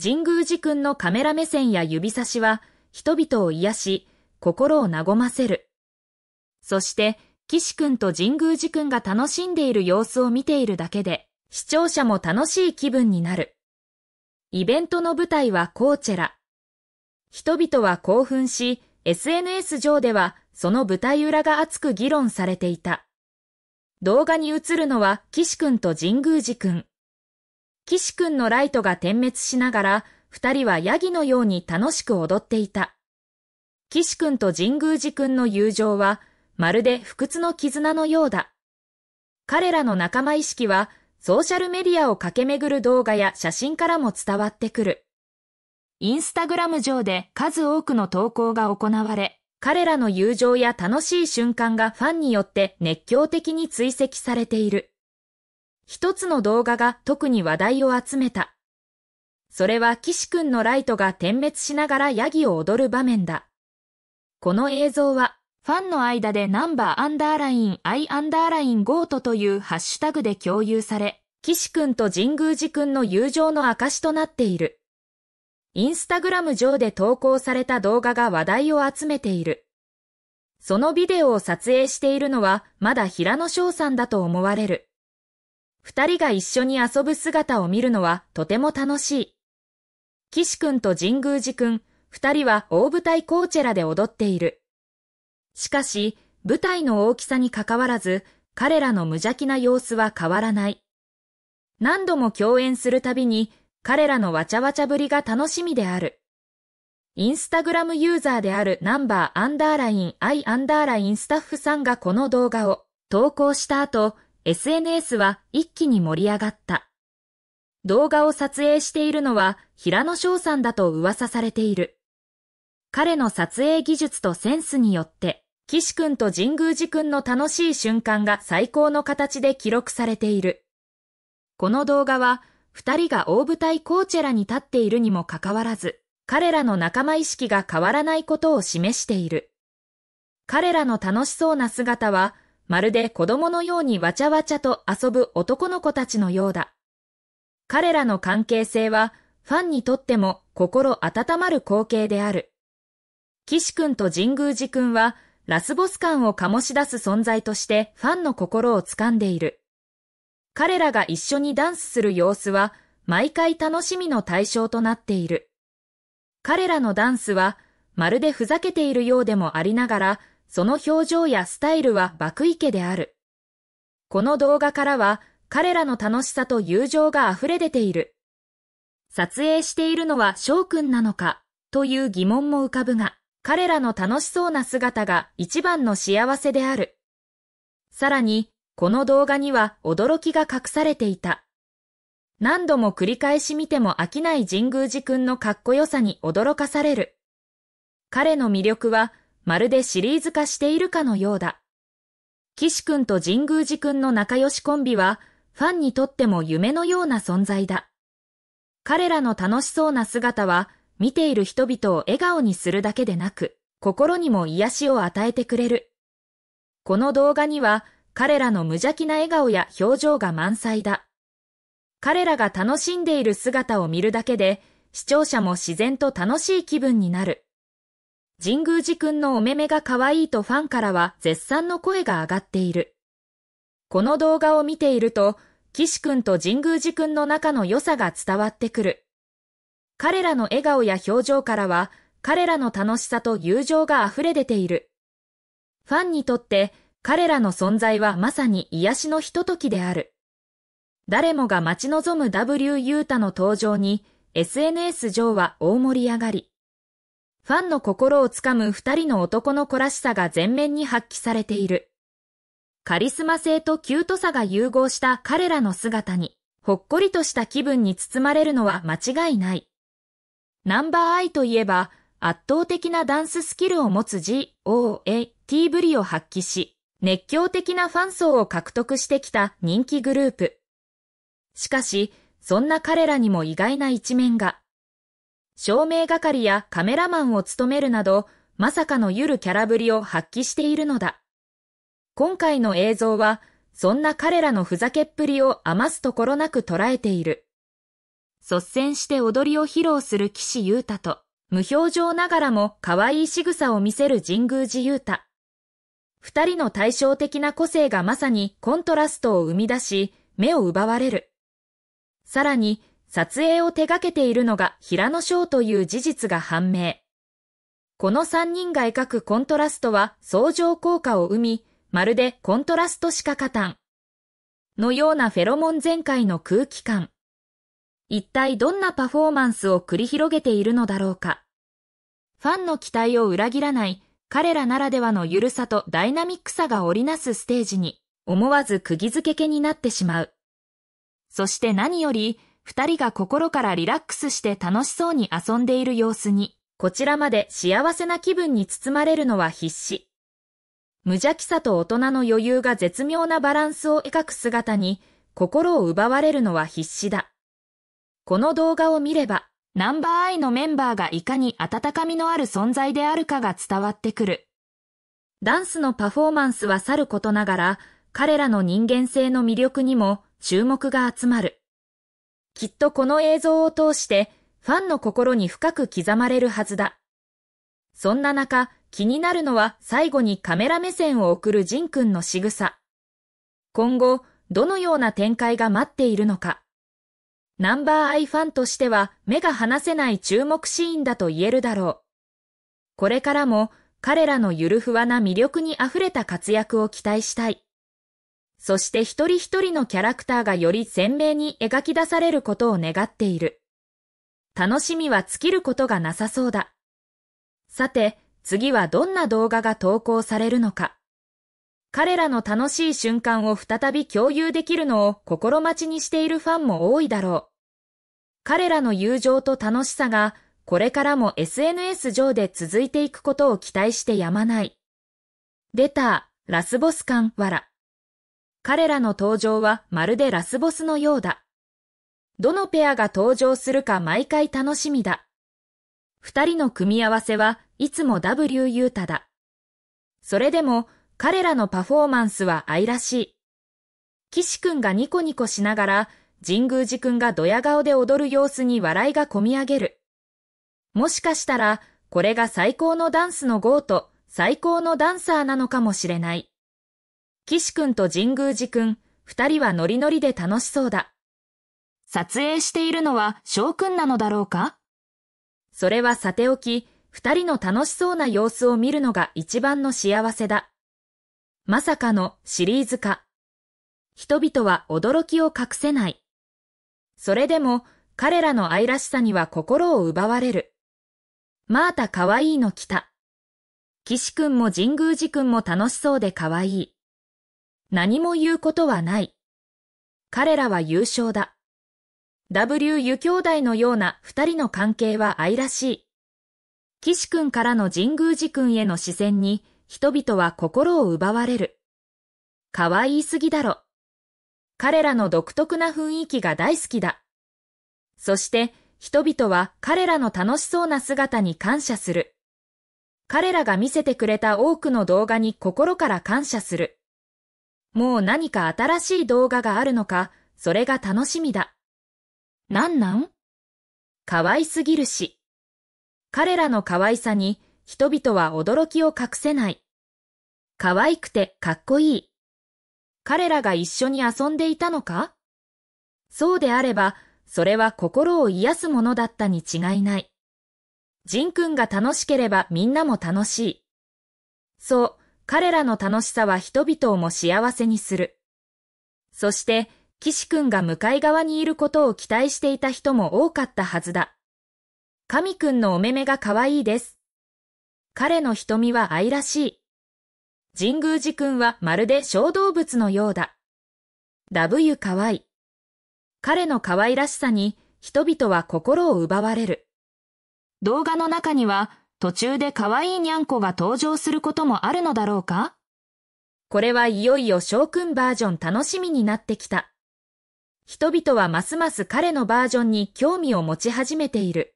神宮寺君のカメラ目線や指差しは人々を癒し、心を和ませる。そして、岸君と神宮寺君が楽しんでいる様子を見ているだけで、視聴者も楽しい気分になる。イベントの舞台はコーチェラ。人々は興奮し、SNS 上ではその舞台裏が熱く議論されていた。動画に映るのは岸君と神宮寺君。岸くんのライトが点滅しながら、二人はヤギのように楽しく踊っていた。岸くんと神宮寺くんの友情は、まるで不屈の絆のようだ。彼らの仲間意識は、ソーシャルメディアを駆け巡る動画や写真からも伝わってくる。インスタグラム上で数多くの投稿が行われ、彼らの友情や楽しい瞬間がファンによって熱狂的に追跡されている。一つの動画が特に話題を集めた。それは岸くんのライトが点滅しながらヤギを踊る場面だ。この映像は、ファンの間でナンバーアンダーラインアイアンダーラインゴートというハッシュタグで共有され、岸くんと神宮寺くんの友情の証となっている。インスタグラム上で投稿された動画が話題を集めている。そのビデオを撮影しているのは、まだ平野翔さんだと思われる。二人が一緒に遊ぶ姿を見るのはとても楽しい。岸くんと神宮寺くん、二人は大舞台コーチェラで踊っている。しかし、舞台の大きさに関わらず、彼らの無邪気な様子は変わらない。何度も共演するたびに、彼らのわちゃわちゃぶりが楽しみである。インスタグラムユーザーであるナンバーアンダーラインアイアンダーラインスタッフさんがこの動画を投稿した後、SNS は一気に盛り上がった。動画を撮影しているのは平野翔さんだと噂されている。彼の撮影技術とセンスによって、岸くんと神宮寺くんの楽しい瞬間が最高の形で記録されている。この動画は、二人が大舞台コーチェラに立っているにもかかわらず、彼らの仲間意識が変わらないことを示している。彼らの楽しそうな姿は、まるで子供のようにわちゃわちゃと遊ぶ男の子たちのようだ。彼らの関係性は、ファンにとっても心温まる光景である。岸君と神宮寺君は、ラスボス感を醸し出す存在としてファンの心を掴んでいる。彼らが一緒にダンスする様子は、毎回楽しみの対象となっている。彼らのダンスは、まるでふざけているようでもありながら、その表情やスタイルは爆池である。この動画からは彼らの楽しさと友情が溢れ出ている。撮影しているのは翔くんなのかという疑問も浮かぶが、彼らの楽しそうな姿が一番の幸せである。さらに、この動画には驚きが隠されていた。何度も繰り返し見ても飽きない神宮寺くんのかっこよさに驚かされる。彼の魅力はまるでシリーズ化しているかのようだ。岸くんと神宮寺くんの仲良しコンビは、ファンにとっても夢のような存在だ。彼らの楽しそうな姿は、見ている人々を笑顔にするだけでなく、心にも癒しを与えてくれる。この動画には、彼らの無邪気な笑顔や表情が満載だ。彼らが楽しんでいる姿を見るだけで、視聴者も自然と楽しい気分になる。神宮寺くんのお目目が可愛いとファンからは絶賛の声が上がっている。この動画を見ていると、岸くんと神宮寺くんの仲の良さが伝わってくる。彼らの笑顔や表情からは、彼らの楽しさと友情が溢れ出ている。ファンにとって彼らの存在はまさに癒しのひとときである。誰もが待ち望む W ユータの登場に SNS 上は大盛り上がり。ファンの心をつかむ二人の男の子らしさが前面に発揮されている。カリスマ性とキュートさが融合した彼らの姿に、ほっこりとした気分に包まれるのは間違いない。ナンバーアイといえば、圧倒的なダンススキルを持つ G.O.A.T ぶりを発揮し、熱狂的なファン層を獲得してきた人気グループ。しかし、そんな彼らにも意外な一面が。照明係やカメラマンを務めるなど、まさかのゆるキャラぶりを発揮しているのだ。今回の映像は、そんな彼らのふざけっぷりを余すところなく捉えている。率先して踊りを披露する岸優太と、無表情ながらも可愛い仕草を見せる神宮寺優太。二人の対照的な個性がまさにコントラストを生み出し、目を奪われる。さらに、撮影を手掛けているのが平野翔という事実が判明。この三人が描くコントラストは相乗効果を生み、まるでコントラストしかたん。のようなフェロモン全開の空気感。一体どんなパフォーマンスを繰り広げているのだろうか。ファンの期待を裏切らない彼らならではの緩さとダイナミックさが織りなすステージに思わず釘付けけになってしまう。そして何より二人が心からリラックスして楽しそうに遊んでいる様子に、こちらまで幸せな気分に包まれるのは必至。無邪気さと大人の余裕が絶妙なバランスを描く姿に、心を奪われるのは必至だ。この動画を見れば、ナンバーアイのメンバーがいかに温かみのある存在であるかが伝わってくる。ダンスのパフォーマンスはさることながら、彼らの人間性の魅力にも注目が集まる。きっとこの映像を通してファンの心に深く刻まれるはずだ。そんな中、気になるのは最後にカメラ目線を送るジン君の仕草。今後、どのような展開が待っているのか。ナンバーアイファンとしては目が離せない注目シーンだと言えるだろう。これからも彼らのゆるふわな魅力に溢れた活躍を期待したい。そして一人一人のキャラクターがより鮮明に描き出されることを願っている。楽しみは尽きることがなさそうだ。さて、次はどんな動画が投稿されるのか。彼らの楽しい瞬間を再び共有できるのを心待ちにしているファンも多いだろう。彼らの友情と楽しさが、これからも SNS 上で続いていくことを期待してやまない。出た、ラスボス感、わら。彼らの登場はまるでラスボスのようだ。どのペアが登場するか毎回楽しみだ。二人の組み合わせはいつも W ユータだ。それでも彼らのパフォーマンスは愛らしい。岸くんがニコニコしながら、神宮寺くんがドヤ顔で踊る様子に笑いがこみ上げる。もしかしたら、これが最高のダンスのゴーと最高のダンサーなのかもしれない。岸くんと神宮寺くん、二人はノリノリで楽しそうだ。撮影しているのは翔くんなのだろうかそれはさておき、二人の楽しそうな様子を見るのが一番の幸せだ。まさかのシリーズ化。人々は驚きを隠せない。それでも彼らの愛らしさには心を奪われる。マータかわいいの来た。岸くんも神宮寺くんも楽しそうでかわいい。何も言うことはない。彼らは優勝だ。W 湯兄弟のような二人の関係は愛らしい。岸君からの神宮寺君への視線に人々は心を奪われる。可愛いすぎだろ。彼らの独特な雰囲気が大好きだ。そして人々は彼らの楽しそうな姿に感謝する。彼らが見せてくれた多くの動画に心から感謝する。もう何か新しい動画があるのか、それが楽しみだ。なんなん可愛すぎるし。彼らの可愛さに人々は驚きを隠せない。可愛くてかっこいい。彼らが一緒に遊んでいたのかそうであれば、それは心を癒すものだったに違いない。ジン君が楽しければみんなも楽しい。そう、彼らの楽しさは人々をも幸せにする。そして、岸くんが向かい側にいることを期待していた人も多かったはずだ。神くんのお目目が可愛いです。彼の瞳は愛らしい。神宮寺くんはまるで小動物のようだ。W 可愛い。彼の可愛らしさに人々は心を奪われる。動画の中には途中で可愛いにゃんこが登場することもあるのだろうかこれはいよいよ翔くんバージョン楽しみになってきた。人々はますます彼のバージョンに興味を持ち始めている。